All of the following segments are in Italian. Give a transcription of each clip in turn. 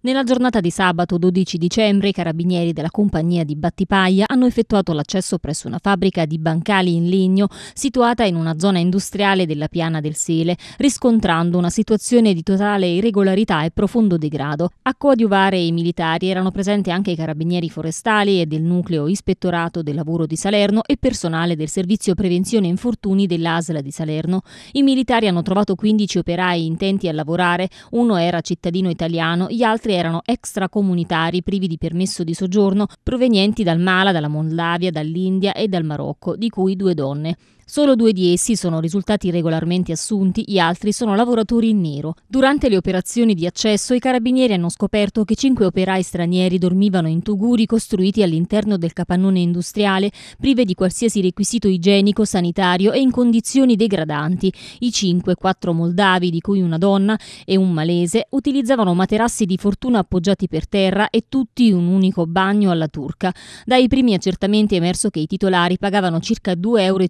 Nella giornata di sabato 12 dicembre i carabinieri della compagnia di Battipaglia hanno effettuato l'accesso presso una fabbrica di bancali in legno situata in una zona industriale della piana del Sele, riscontrando una situazione di totale irregolarità e profondo degrado. A coadiuvare i militari erano presenti anche i carabinieri forestali e del nucleo ispettorato del lavoro di Salerno e personale del servizio prevenzione infortuni dell'Asla di Salerno. I militari hanno trovato 15 operai intenti a lavorare, uno era cittadino italiano, gli altri altri erano extracomunitari privi di permesso di soggiorno provenienti dal Mala, dalla Moldavia, dall'India e dal Marocco, di cui due donne. Solo due di essi sono risultati regolarmente assunti, gli altri sono lavoratori in nero. Durante le operazioni di accesso i carabinieri hanno scoperto che cinque operai stranieri dormivano in tuguri costruiti all'interno del capannone industriale, prive di qualsiasi requisito igienico, sanitario e in condizioni degradanti. I cinque, quattro moldavi, di cui una donna e un malese, utilizzavano materassi di fortuna appoggiati per terra e tutti un unico bagno alla turca. Dai primi accertamenti è emerso che i titolari pagavano circa 2,50 euro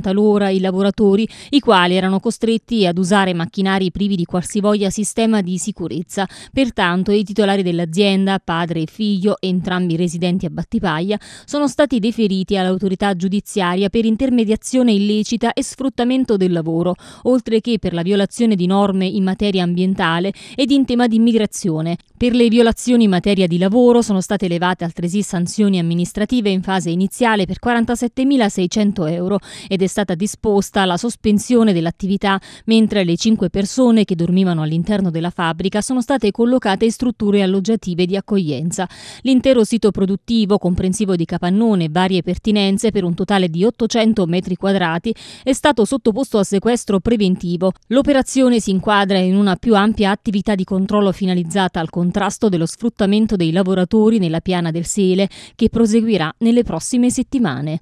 80 l'ora i lavoratori, i quali erano costretti ad usare macchinari privi di qualsivoglia sistema di sicurezza. Pertanto i titolari dell'azienda, padre e figlio, entrambi residenti a Battipaglia, sono stati deferiti all'autorità giudiziaria per intermediazione illecita e sfruttamento del lavoro, oltre che per la violazione di norme in materia ambientale ed in tema di immigrazione. Per le violazioni in materia di lavoro sono state elevate altresì sanzioni amministrative in fase iniziale per 47.600 euro ed è stata disposta la sospensione dell'attività, mentre le cinque persone che dormivano all'interno della fabbrica sono state collocate in strutture alloggiative di accoglienza. L'intero sito produttivo, comprensivo di capannone e varie pertinenze per un totale di 800 metri quadrati, è stato sottoposto a sequestro preventivo. L'operazione si inquadra in una più ampia attività di controllo finalizzata al contrasto dello sfruttamento dei lavoratori nella piana del Sele, che proseguirà nelle prossime settimane.